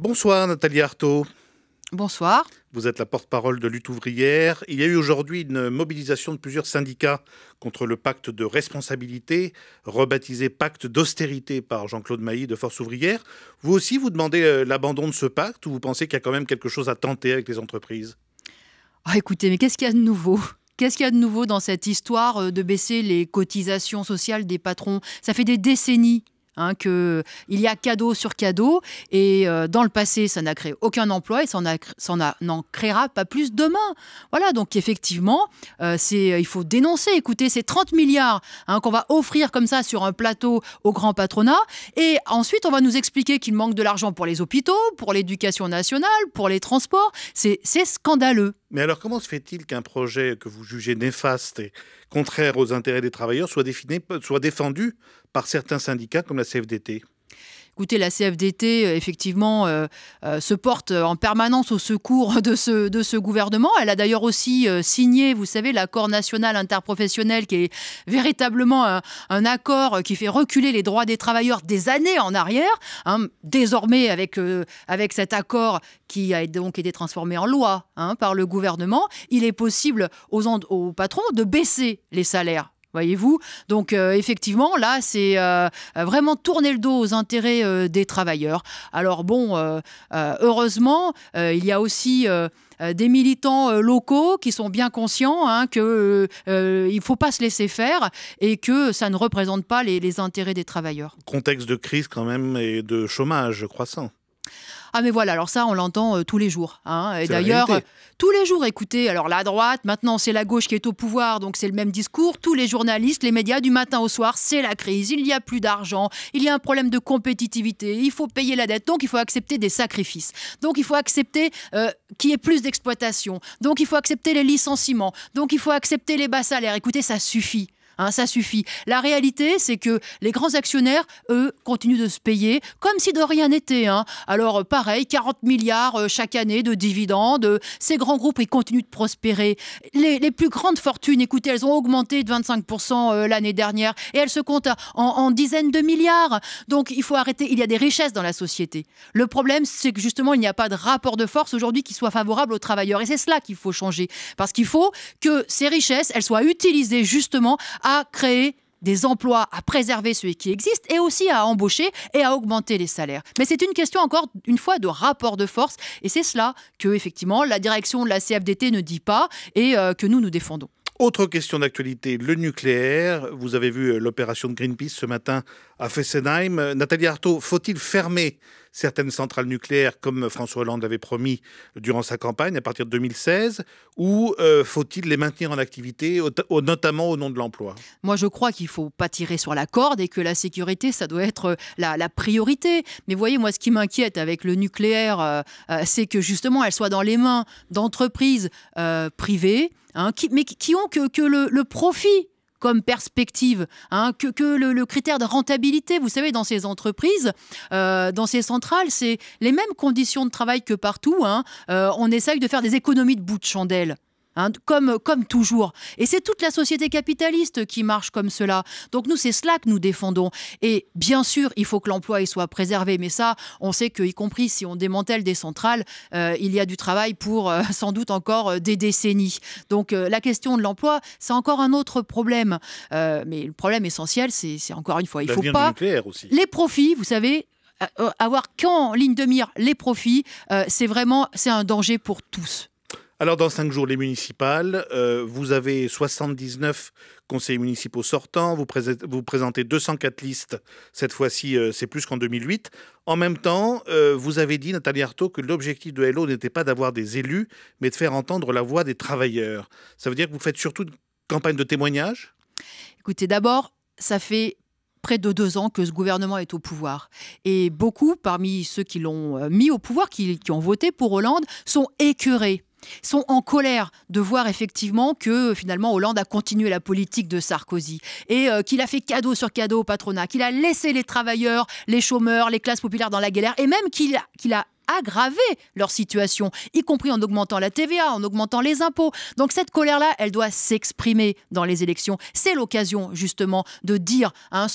Bonsoir Nathalie Artaud. Bonsoir. Vous êtes la porte-parole de lutte ouvrière. Il y a eu aujourd'hui une mobilisation de plusieurs syndicats contre le pacte de responsabilité, rebaptisé pacte d'austérité par Jean-Claude Mailly de Force ouvrière. Vous aussi, vous demandez euh, l'abandon de ce pacte ou vous pensez qu'il y a quand même quelque chose à tenter avec les entreprises ah, Écoutez, mais qu'est-ce qu'il y a de nouveau Qu'est-ce qu'il y a de nouveau dans cette histoire euh, de baisser les cotisations sociales des patrons Ça fait des décennies Hein, que euh, il y a cadeau sur cadeau et euh, dans le passé ça n'a créé aucun emploi et ça n'en créera pas plus demain. Voilà donc effectivement euh, c'est il faut dénoncer. Écoutez ces 30 milliards hein, qu'on va offrir comme ça sur un plateau au grand patronat et ensuite on va nous expliquer qu'il manque de l'argent pour les hôpitaux, pour l'éducation nationale, pour les transports. C'est scandaleux. Mais alors comment se fait-il qu'un projet que vous jugez néfaste et contraire aux intérêts des travailleurs soit défendu par certains syndicats comme la CFDT Écoutez, la CFDT, euh, effectivement, euh, euh, se porte en permanence au secours de ce, de ce gouvernement. Elle a d'ailleurs aussi signé, vous savez, l'accord national interprofessionnel qui est véritablement un, accord qui fait reculer les droits des travailleurs des années en arrière. Hein, désormais, avec, avec cet accord qui a donc été transformé en loi hein, par le gouvernement, il est possible aux, aux patrons de baisser les salaires vous Donc euh, effectivement, là, c'est euh, vraiment tourner le dos aux intérêts euh, des travailleurs. Alors bon, heureusement, il y a aussi des militants locaux qui sont bien conscients hein, qu'il ne faut pas se laisser faire et que ça ne représente pas les, intérêts des travailleurs. Contexte de crise quand même et de chômage croissant. Ah mais voilà, alors ça on l'entend euh, tous les jours. Hein. Et d'ailleurs, euh, tous les jours, écoutez, alors la droite, maintenant c'est la gauche qui est au pouvoir, donc c'est le même discours. Tous les journalistes, les médias, du matin au soir, c'est la crise, il n'y a plus d'argent, il y a un problème de compétitivité, il faut payer la dette, donc il faut accepter des sacrifices. Donc il faut accepter qui euh, qu'il y ait plus d'exploitation, donc il faut accepter les licenciements, donc il faut accepter les bas salaires. Écoutez, ça suffit. Hein, ça suffit. La réalité, c'est que les grands actionnaires, eux, continuent de se payer comme si de rien n'était. Hein. Alors, euh, pareil, 40 milliards euh, chaque année de dividendes. Euh, ces grands groupes, ils continuent de prospérer. Les, plus grandes fortunes, écoutez, elles ont augmenté de 25% l'année dernière et elles se comptent en, en dizaines de milliards. Donc, il faut arrêter. Il y a des richesses dans la société. Le problème, c'est que justement, il n'y a pas de rapport de force aujourd'hui qui soit favorable aux travailleurs. Et c'est cela qu'il faut changer. Parce qu'il faut que ces richesses, elles soient utilisées justement à créer des emplois, à préserver ceux qui existent et aussi à embaucher et à augmenter les salaires. Mais c'est une question encore une fois de rapport de force et c'est cela que effectivement la direction de la CFDT ne dit pas et euh, que nous nous défendons. Autre question d'actualité, le nucléaire. Vous avez vu euh, l'opération de Greenpeace ce matin à Fessenheim. Euh, Nathalie Artaud, faut-il fermer certaines centrales nucléaires, comme François Hollande l'avait promis durant sa campagne à partir de 2016, ou euh, faut-il les maintenir en activité, notamment au nom de l'emploi Moi, je crois qu'il ne faut pas tirer sur la corde et que la sécurité, ça doit être euh, la, priorité. Mais voyez, moi, ce qui m'inquiète avec le nucléaire, euh, c'est que justement, elle soit dans les mains d'entreprises privées, hein, mais qui ont que, le profit comme perspective, hein, que, le, critère de rentabilité. Vous savez, dans ces entreprises, euh, dans ces centrales, c'est les mêmes conditions de travail que partout. Hein. Euh, on essaye de faire des économies de bout de chandelle. Hein, comme, toujours. Et c'est toute la société capitaliste qui marche comme cela. Donc nous, c'est cela que nous défendons. Et bien sûr, il faut que l'emploi soit préservé, mais ça, on sait qu'y compris si on démantèle des centrales, euh, il y a du travail pour euh, sans doute encore euh, des décennies. Donc la question de l'emploi, c'est encore un autre problème. mais le problème essentiel, c'est encore une fois, il ne faut pas... Les profits, vous savez, avoir qu'en ligne de mire les profits, c'est vraiment c'est un danger pour tous. Alors, dans cinq jours, les municipales, euh, vous avez 79 conseillers municipaux sortants, vous, vous présentez 204 listes, cette fois-ci, euh, c'est plus qu'en 2008. En même temps, euh, vous avez dit, Nathalie Arthaud, que l'objectif de LO n'était pas d'avoir des élus, mais de faire entendre la voix des travailleurs. Ça veut dire que vous faites surtout une campagne de témoignage Écoutez, d'abord, ça fait près de deux ans que ce gouvernement est au pouvoir. Et beaucoup parmi ceux qui l'ont mis au pouvoir, qui, qui ont voté pour Hollande, sont écœurés sont en colère de voir effectivement que euh, finalement Hollande a continué la politique de Sarkozy et euh, qu'il a fait cadeau sur cadeau au patronat, qu'il a laissé les travailleurs, les chômeurs, les classes populaires dans la galère et même qu'il a aggraver leur situation, y compris en augmentant la TVA, en augmentant les impôts. Donc cette colère-là, elle doit s'exprimer dans les élections. C'est l'occasion justement de dire hein,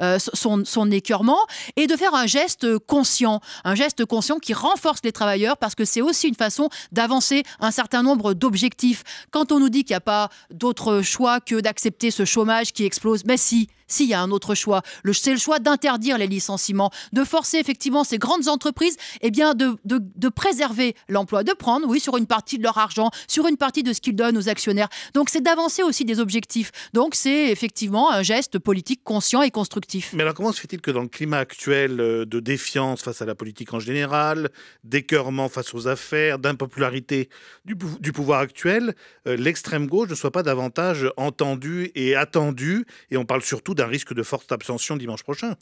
euh, son, son, écœurement et de faire un geste conscient, un geste conscient qui renforce les travailleurs parce que c'est aussi une façon d'avancer un certain nombre d'objectifs. Quand on nous dit qu'il n'y a pas d'autre choix que d'accepter ce chômage qui explose, mais ben si, s'il y a un autre choix. C'est le choix d'interdire les licenciements, de forcer effectivement ces grandes entreprises eh bien, de, préserver l'emploi, de prendre, oui, sur une partie de leur argent, sur une partie de ce qu'ils donnent aux actionnaires. Donc c'est d'avancer aussi des objectifs. Donc c'est effectivement un geste politique conscient et constructif. Mais alors comment se fait-il que dans le climat actuel euh, de défiance face à la politique en général, d'écœurement face aux affaires, d'impopularité du, pouvoir actuel, euh, l'extrême gauche ne soit pas davantage entendue et attendue Et on parle surtout d un risque de forte abstention dimanche prochain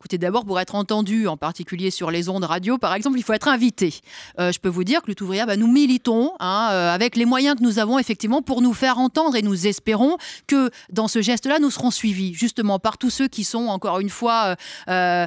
Écoutez, d'abord, pour être entendu, en particulier sur les ondes radio, par exemple, il faut être invité. Euh, je peux vous dire que le Touvrier, bah, nous militons hein, euh, avec les moyens que nous avons, effectivement, pour nous faire entendre et nous espérons que dans ce geste-là, nous serons suivis, justement, par tous ceux qui sont, encore une fois, euh,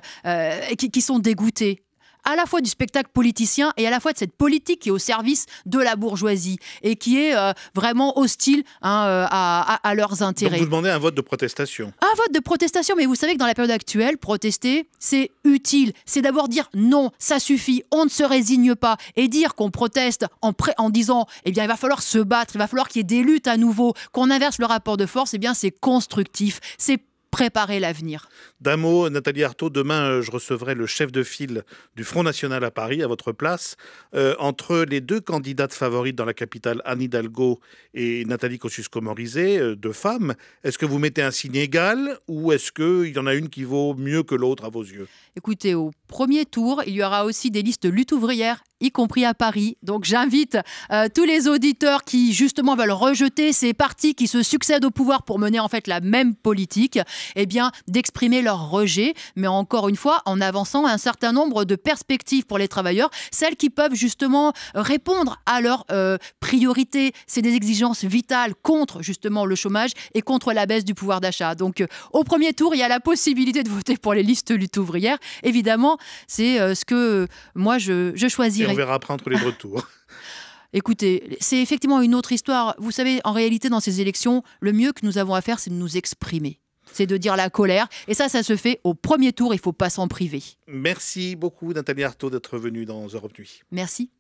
qui sont dégoûtés à la fois du spectacle politicien et à la fois de cette politique qui est au service de la bourgeoisie et qui est euh, vraiment hostile hein, euh, à, leurs intérêts. Donc vous demandez un vote de protestation. Un vote de protestation, mais vous savez que dans la période actuelle, protester, c'est utile. C'est d'abord dire non, ça suffit, on ne se résigne pas et dire qu'on proteste en, en disant eh bien il va falloir se battre, il va falloir qu'il y ait des luttes à nouveau, qu'on inverse le rapport de force, eh bien c'est constructif, c'est préparer l'avenir. D'un mot, Nathalie Artaud, demain, euh, je recevrai le chef de file du Front National à Paris, à votre place. Euh, entre les deux candidates favorites dans la capitale, Anne Hidalgo et Nathalie Kosciusko-Morizet, euh, deux femmes, est-ce que vous mettez un signe égal ou est-ce qu'il y en a une qui vaut mieux que l'autre à vos yeux Écoutez, au premier tour, il y aura aussi des listes lutte ouvrière y compris à Paris. Donc j'invite euh, tous les auditeurs qui justement veulent rejeter ces partis qui se succèdent au pouvoir pour mener en fait la même politique, eh bien d'exprimer leur rejet, mais encore une fois en avançant un certain nombre de perspectives pour les travailleurs, celles qui peuvent justement répondre à leurs euh, priorités. C'est des exigences vitales contre justement le chômage et contre la baisse du pouvoir d'achat. Donc euh, au premier tour, il y a la possibilité de voter pour les listes lutte ouvrière. Évidemment, c'est ce que moi je choisirais on verra après entre les deux tours. Écoutez, c'est effectivement une autre histoire. Vous savez, en réalité, dans ces élections, le mieux que nous avons à faire, c'est de nous exprimer. C'est de dire la colère. Et ça, ça se fait au premier tour. Il ne faut pas s'en priver. Merci beaucoup, Nathalie Artaud, d'être venue dans Europe Nuit. Merci.